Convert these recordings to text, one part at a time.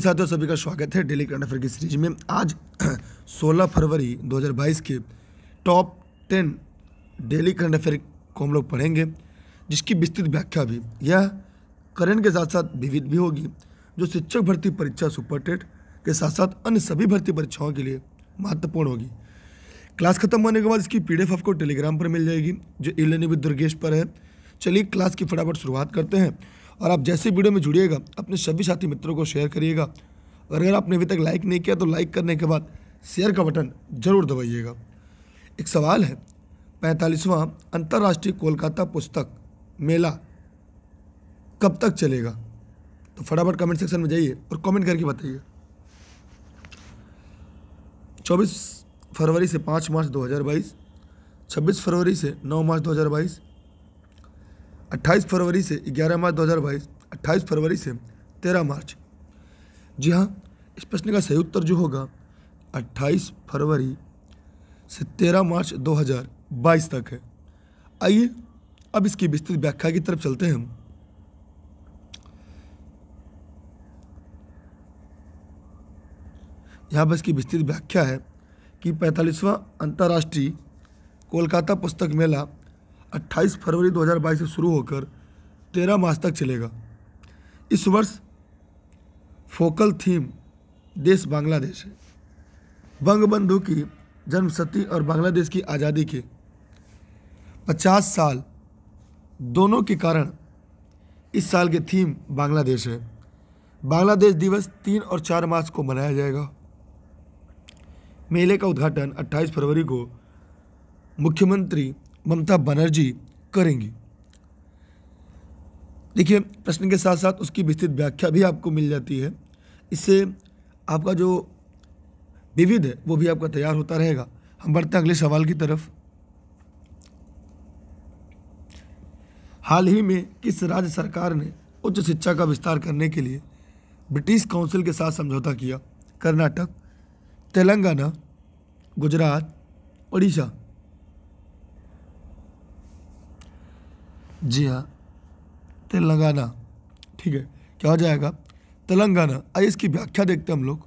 साथियों सभी का स्वागत है डेली करंट अफेयर की सीरीज में आज 16 फरवरी 2022 के टॉप 10 डेली करंट अफेयर को हम लोग पढ़ेंगे जिसकी विस्तृत व्याख्या भी यह करंट के साथ साथ विविध भी होगी जो शिक्षक भर्ती परीक्षा सुपर टेट के साथ साथ अन्य सभी भर्ती परीक्षाओं के लिए महत्वपूर्ण होगी क्लास खत्म होने के बाद इसकी पी आपको टेलीग्राम पर मिल जाएगी जो ई दुर्गेश पर है चलिए क्लास की फटाफट शुरुआत करते हैं और आप जैसे वीडियो में जुड़िएगा अपने सभी साथी मित्रों को शेयर करिएगा और अगर आपने अभी तक लाइक नहीं किया तो लाइक करने के बाद शेयर का बटन जरूर दबाइएगा एक सवाल है पैंतालीसवां अंतर्राष्ट्रीय कोलकाता पुस्तक मेला कब तक चलेगा तो फटाफट कमेंट सेक्शन में जाइए और कमेंट करके बताइए 24 फरवरी से 5 मार्च 2022 26 फरवरी से 9 मार्च बाईस 28 फरवरी से 11 मार्च 2022, 28 फरवरी से 13 मार्च जी हाँ इस प्रश्न का सही उत्तर जो होगा 28 फरवरी से 13 मार्च 2022 तक है आइए अब इसकी विस्तृत व्याख्या की तरफ चलते हैं हम यहाँ पर इसकी विस्तृत व्याख्या है कि पैंतालीसवां अंतर्राष्ट्रीय कोलकाता पुस्तक मेला 28 फरवरी 2022 से शुरू होकर 13 मार्च तक चलेगा इस वर्ष फोकल थीम देश बांग्लादेश है बंगबंधु की जन्मशती और बांग्लादेश की आज़ादी के 50 साल दोनों के कारण इस साल की थीम बांग्लादेश है बांग्लादेश दिवस तीन और चार मार्च को मनाया जाएगा मेले का उद्घाटन 28 फरवरी को मुख्यमंत्री ममता बनर्जी करेंगी देखिए प्रश्न के साथ साथ उसकी विस्तृत व्याख्या भी आपको मिल जाती है इससे आपका जो विविध है वो भी आपका तैयार होता रहेगा हम बढ़ते हैं अगले सवाल की तरफ हाल ही में किस राज्य सरकार ने उच्च शिक्षा का विस्तार करने के लिए ब्रिटिश काउंसिल के साथ समझौता किया कर्नाटक तेलंगाना गुजरात उड़ीसा जी हाँ तेलंगाना ठीक है क्या हो जाएगा तेलंगाना आइए इसकी व्याख्या देखते हैं हम लोग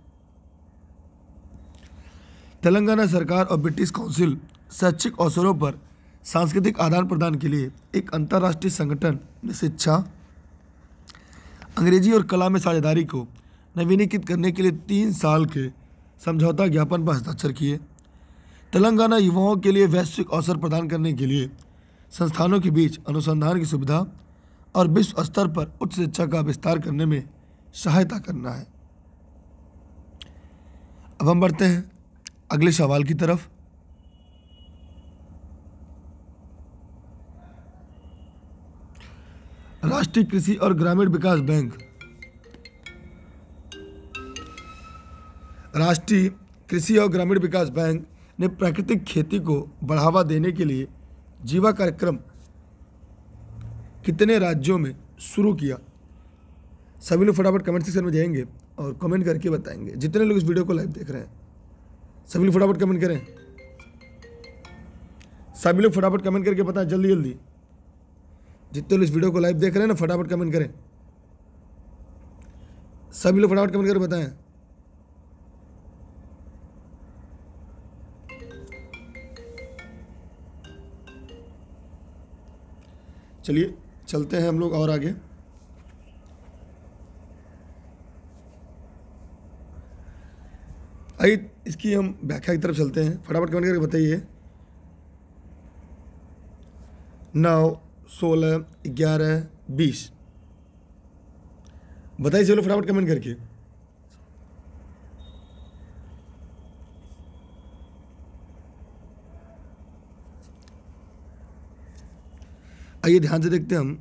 तेलंगाना सरकार और ब्रिटिश काउंसिल शैक्षिक अवसरों पर सांस्कृतिक आदान प्रदान के लिए एक अंतर्राष्ट्रीय संगठन ने शिक्षा अंग्रेजी और कला में साझेदारी को नवीनीकृत करने के लिए तीन साल के समझौता ज्ञापन पर हस्ताक्षर किए तेलंगाना युवाओं के लिए वैश्विक अवसर प्रदान करने के लिए संस्थानों के बीच अनुसंधान की सुविधा और विश्व स्तर पर उच्च शिक्षा का विस्तार करने में सहायता करना है अब हम बढ़ते हैं अगले सवाल की तरफ राष्ट्रीय कृषि और ग्रामीण विकास बैंक राष्ट्रीय कृषि और ग्रामीण विकास बैंक ने प्राकृतिक खेती को बढ़ावा देने के लिए जीवा कार्यक्रम कितने राज्यों में शुरू किया सभी लोग फटाफट कमेंट सेक्शन में जाएंगे और कमेंट करके बताएंगे जितने लोग इस वीडियो को लाइव देख रहे हैं सभी लोग फटाफट कमेंट करें सभी लोग फटाफट कमेंट करके बताएं जल्दी जल्दी जितने लोग इस वीडियो को लाइव देख रहे हैं ना फटाफट कमेंट करें सभी लोग फटाफट कमेंट करके बताएं चलिए चलते हैं हम लोग और आगे आइए इसकी हम व्याख्या की तरफ चलते हैं फटाफट कमेंट करके बताइए नौ सोलह ग्यारह बीस बताइए चलो फटाफट कमेंट करके आइए ध्यान से देखते हैं हम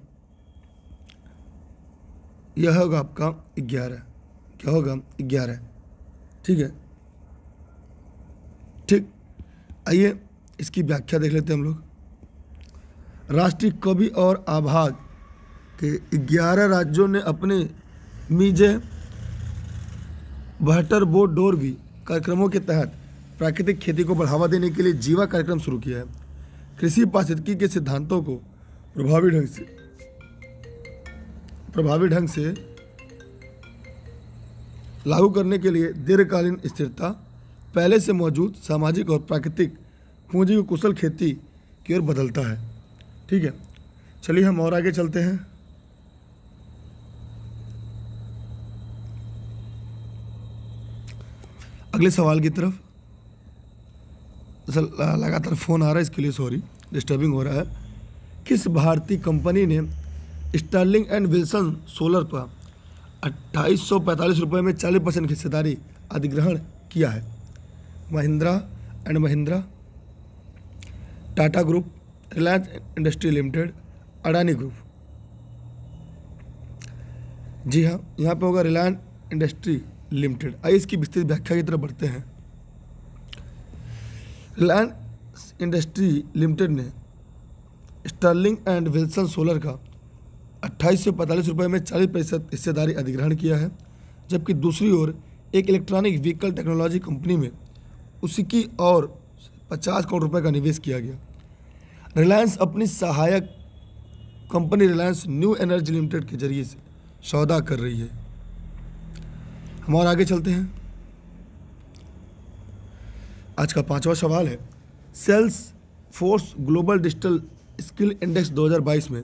यह होगा आपका ग्यारह क्या होगा ग्यारह ठीक है ठीक आइए इसकी व्याख्या देख लेते हैं हम लोग राष्ट्रीय कवि और आभाग के ग्यारह राज्यों ने अपने मीजे बहटर बोर्ड डोर भी कार्यक्रमों के तहत प्राकृतिक खेती को बढ़ावा देने के लिए जीवा कार्यक्रम शुरू किया है कृषि पारिस्थितिकी के सिद्धांतों को प्रभावी ढंग से प्रभावी ढंग से लागू करने के लिए दीर्घकालीन स्थिरता पहले से मौजूद सामाजिक और प्राकृतिक पूंजी की कुशल खेती की ओर बदलता है ठीक है चलिए हम और आगे चलते हैं अगले सवाल की तरफ लगातार फ़ोन आ रहा है इसके लिए सॉरी डिस्टर्बिंग हो रहा है किस भारतीय कंपनी ने स्टर्लिंग एंड विल्सन सोलर पर अट्ठाईस सौ रुपये में 40 परसेंट हिस्सेदारी अधिग्रहण किया है Mahindra and Mahindra Tata group Reliance industry limited Adani group जी हाँ यहाँ पे होगा रिलायंस इंडस्ट्री लिमिटेड आइए इसकी विस्तृत व्याख्या की तरफ बढ़ते हैं रिलायंस इंडस्ट्री लिमिटेड ने स्टर्लिंग एंड विल्सन सोलर का अट्ठाईस सौ पैंतालीस रुपये में चालीस प्रतिशत हिस्सेदारी अधिग्रहण किया है जबकि दूसरी ओर एक इलेक्ट्रॉनिक व्हीकल टेक्नोलॉजी कंपनी में उसकी और पचास करोड़ रुपये का निवेश किया गया रिलायंस अपनी सहायक company Reliance new energy limited के जरिए से सौदा कर रही है हम और आगे चलते हैं आज का पांचवा सवाल है Salesforce global digital skill index 2022 में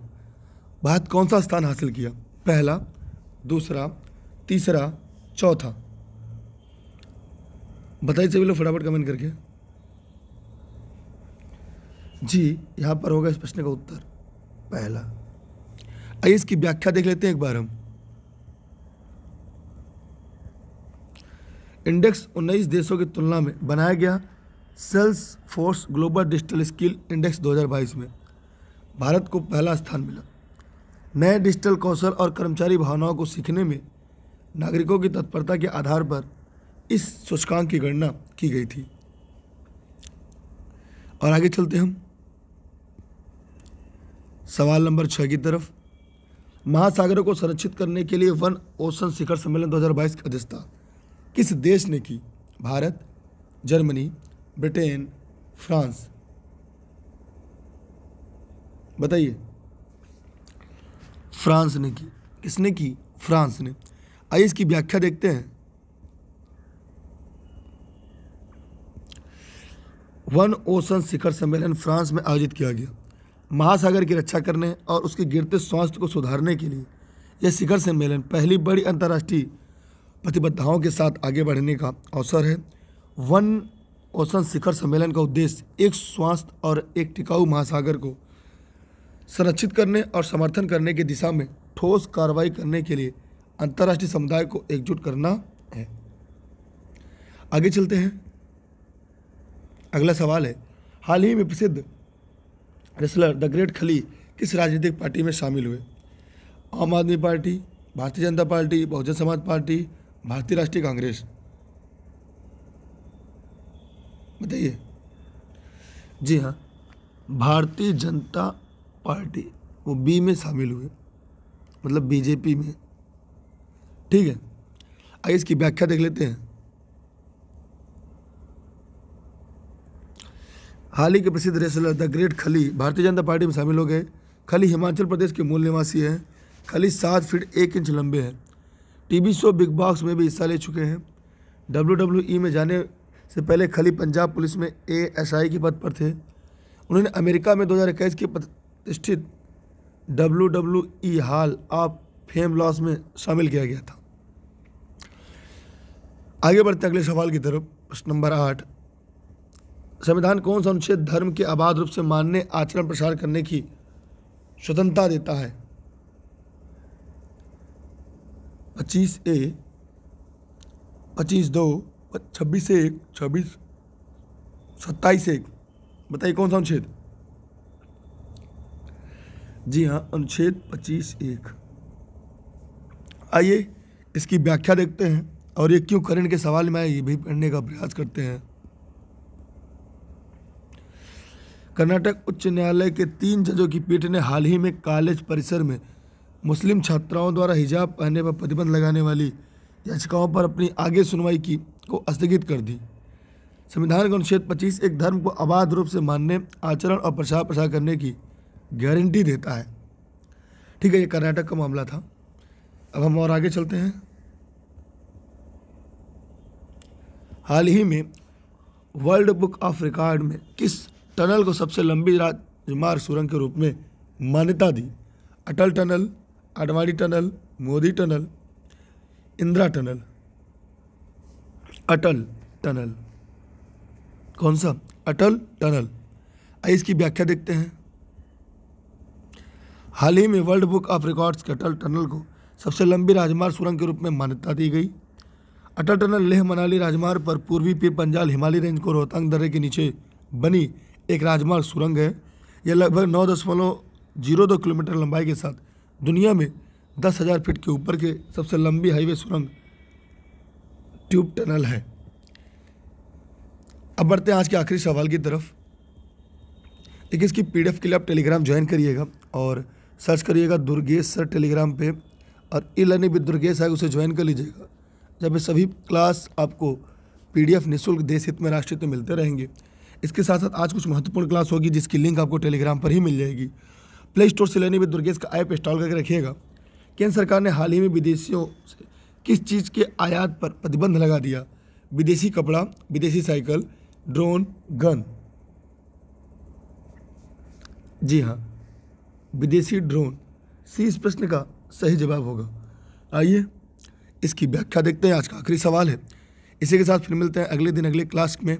भारत कौन सा स्थान हासिल किया पहला दूसरा तीसरा चौथा बताइए सभी लोग फटाफट कमेंट करके जी यहाँ पर होगा इस प्रश्न का उत्तर पहला आइए इसकी व्याख्या देख लेते हैं एक बार हम इंडेक्स 19 देशों की तुलना में बनाया गया Salesforce global digital skill index 2022 में भारत को पहला स्थान मिला नए डिजिटल कौशल और कर्मचारी भावनाओं को सीखने में नागरिकों की तत्परता के आधार पर इस सूचकांक की गणना की गई थी और आगे चलते हम सवाल नंबर छः की तरफ महासागरों को संरक्षित करने के लिए वन ओशन शिखर सम्मेलन 2022 की अध्यक्षता किस देश ने की भारत जर्मनी ब्रिटेन फ्रांस बताइए फ्रांस ने की किसने की फ्रांस ने आइए इसकी व्याख्या देखते हैं वन ओशन शिखर सम्मेलन फ्रांस में आयोजित किया गया महासागर की रक्षा करने और उसके गिरते स्वास्थ्य को सुधारने के लिए यह शिखर सम्मेलन पहली बड़ी अंतर्राष्ट्रीय प्रतिबद्धताओं के साथ आगे बढ़ने का अवसर है वन ओशन शिखर सम्मेलन का उद्देश्य एक स्वास्थ्य और एक टिकाऊ महासागर को संरक्षित करने और समर्थन करने की दिशा में ठोस कार्रवाई करने के लिए अंतर्राष्ट्रीय समुदाय को एकजुट करना है आगे चलते हैं अगला सवाल है हाल ही में प्रसिद्ध रेसलर द ग्रेट खली किस राजनीतिक पार्टी में शामिल हुए आम आदमी पार्टी भारतीय जनता पार्टी बहुजन समाज पार्टी भारतीय राष्ट्रीय कांग्रेस बताइए जी हाँ भारतीय जनता पार्टी वो बी में शामिल हुए मतलब बीजेपी में ठीक है आइए इसकी व्याख्या देख लेते हैं हाल ही के प्रसिद्ध रेसलर द ग्रेट खली भारतीय जनता पार्टी में शामिल हो गए खली हिमाचल प्रदेश के मूल निवासी हैं खली सात फीट एक इंच लंबे हैं टीवी शो बिग बॉक्स में भी हिस्सा ले चुके हैं डब्ल्यू e में जाने से पहले खली पंजाब पुलिस में ए एस आई के पद पर थे उन्होंने अमेरिका में 2021 के स्थित W W E hall of fame Los में शामिल किया गया था आगे बढ़ते अगले सवाल की तरफ प्रश्न नंबर आठ संविधान कौन सा अनुच्छेद धर्म के आबाद रूप से मानने आचरण प्रसार करने की स्वतंत्रता देता है पच्चीस ए पच्चीस दो छब्बीस एक छब्बीस सत्ताईस एक बताइए कौन सा अनुच्छेद जी हाँ अनुच्छेद पच्चीस एक आइए इसकी व्याख्या देखते हैं और ये क्यों करण के सवाल में आए ये भी पढ़ने का प्रयास करते हैं कर्नाटक उच्च न्यायालय के तीन जजों की पीठ ने हाल ही में कॉलेज परिसर में मुस्लिम छात्राओं द्वारा हिजाब पहनने पर प्रतिबंध लगाने वाली याचिकाओं पर अपनी आगे सुनवाई की को स्थगित कर दी संविधान के अनुच्छेद 25 एक धर्म को अबाध रूप से मानने आचरण और प्रचार प्रसार करने की गारंटी देता है ठीक है ये कर्नाटक का मामला था अब हम और आगे चलते हैं हाल ही में वर्ल्ड बुक ऑफ रिकॉर्ड में किस टनल को सबसे लंबी राजमार्ग सुरंग के रूप में मान्यता दी Atal tunnel Advani tunnel Modi tunnel Indira tunnel Atal tunnel कौन सा अटल टनल आइए इसकी व्याख्या देखते हैं हाल ही में वर्ल्ड बुक ऑफ रिकॉर्ड्स के अटल टनल को सबसे लंबी राजमार्ग सुरंग के रूप में मान्यता दी गई अटल टनल लेह मनाली राजमार्ग पर पूर्वी पीर पंजाल हिमालय रेंज को रोहतांग दर्रे के नीचे बनी एक राजमार्ग सुरंग है यह लगभग नौ दशमलव जीरो दो किलोमीटर लंबाई के साथ दुनिया में दस हज़ार फीट के ऊपर के सबसे लंबी हाईवे सुरंग ट्यूब टनल है अब बढ़ते हैं आज के आखिरी सवाल की तरफ एक इसकी पीडीएफ के लिए आप टेलीग्राम ज्वाइन करिएगा और सर्च करिएगा दुर्गेश सर टेलीग्राम पे और ई लर्निंग विद दुर्गेश है उसे ज्वाइन कर लीजिएगा जब ये सभी क्लास आपको पी डी एफ निःशुल्क देश हित में राष्ट्रीय में मिलते रहेंगे इसके साथ साथ आज कुछ महत्वपूर्ण क्लास होगी जिसकी लिंक आपको टेलीग्राम पर ही मिल जाएगी प्ले स्टोर से लर्निंग विद दुर्गेश का ऐप इंस्टॉल करके रखिएगा केंद्र सरकार ने हाल ही में विदेशियों से किस चीज़ के आयात पर प्रतिबंध लगा दिया विदेशी कपड़ा विदेशी साइकिल ड्रोन गन जी हाँ विदेशी ड्रोन सी इस प्रश्न का सही जवाब होगा आइए इसकी व्याख्या देखते हैं आज का आखिरी सवाल है इसी के साथ फिर मिलते हैं अगले दिन अगले क्लास में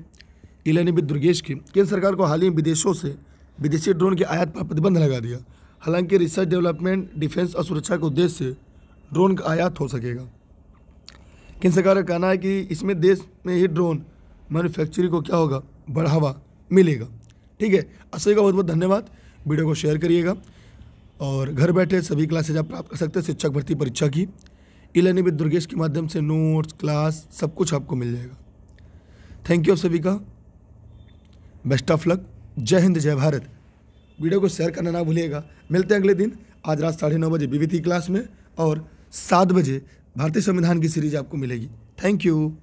इलानिबित दुर्गेश की केंद्र सरकार को हाल ही में विदेशों से विदेशी ड्रोन के आयात पर प्रतिबंध लगा दिया हालांकि रिसर्च डेवलपमेंट डिफेंस और सुरक्षा के उद्देश्य से ड्रोन का आयात हो सकेगा केंद्र सरकार का कहना है कि इसमें देश में ही ड्रोन मैन्युफैक्चरिंग को क्या होगा बढ़ावा मिलेगा ठीक है असली का बहुत बहुत धन्यवाद वीडियो को शेयर करिएगा और घर बैठे सभी क्लासेज आप प्राप्त कर सकते हैं शिक्षक भर्ती परीक्षा की ई लर्निंग विद दुर्गेश के माध्यम से नोट्स क्लास सब कुछ आपको मिल जाएगा थैंक यू सभी का बेस्ट ऑफ लक जय हिंद जय भारत वीडियो को शेयर करना ना भूलिएगा मिलते हैं अगले दिन आज रात साढ़े नौ बजे बीवीती क्लास में और सात बजे भारतीय संविधान की सीरीज आपको मिलेगी थैंक यू